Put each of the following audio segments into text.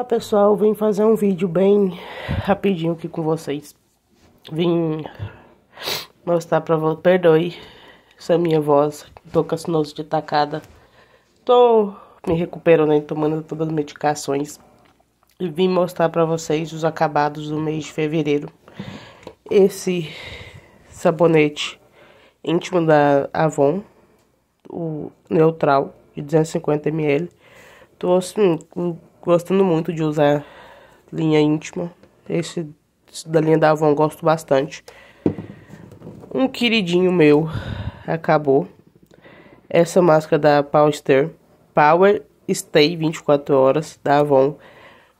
Olá pessoal, vim fazer um vídeo bem rapidinho aqui com vocês. Vim mostrar pra vocês. Perdoe essa minha voz, tô cansinoso de tacada. Tô me recuperando e tomando todas as medicações. E vim mostrar pra vocês os acabados do mês de fevereiro. Esse sabonete íntimo da Avon, o neutral, de 250ml. Tô assim, com gostando muito de usar linha íntima. Esse da linha da Avon gosto bastante. Um queridinho meu acabou. Essa máscara da Power Power Stay 24 horas da Avon.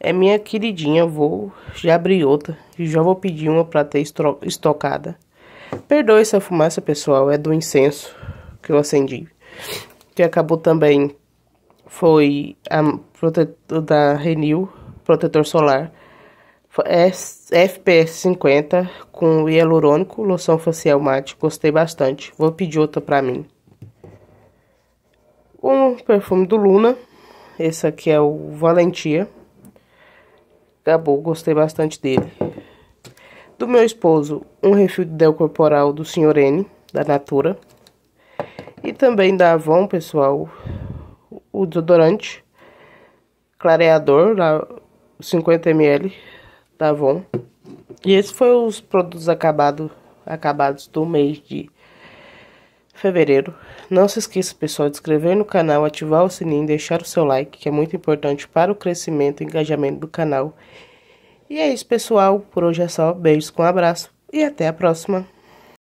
É minha queridinha, vou já abrir outra e já vou pedir uma para ter estocada. Perdoe essa fumaça, pessoal, é do incenso que eu acendi. Que acabou também foi a, da Renew, protetor solar, FPS 50 com hialurônico, loção facial mate, gostei bastante. Vou pedir outra pra mim. Um perfume do Luna, esse aqui é o Valentia. Acabou, gostei bastante dele. Do meu esposo, um refil de Del Corporal do Sr. N, da Natura. E também da Avon, pessoal, o desodorante clareador, da 50ml da Avon. E esses foram os produtos acabado, acabados do mês de fevereiro. Não se esqueça, pessoal, de inscrever no canal, ativar o sininho, deixar o seu like, que é muito importante para o crescimento e engajamento do canal. E é isso, pessoal. Por hoje é só. Beijos com um abraço e até a próxima.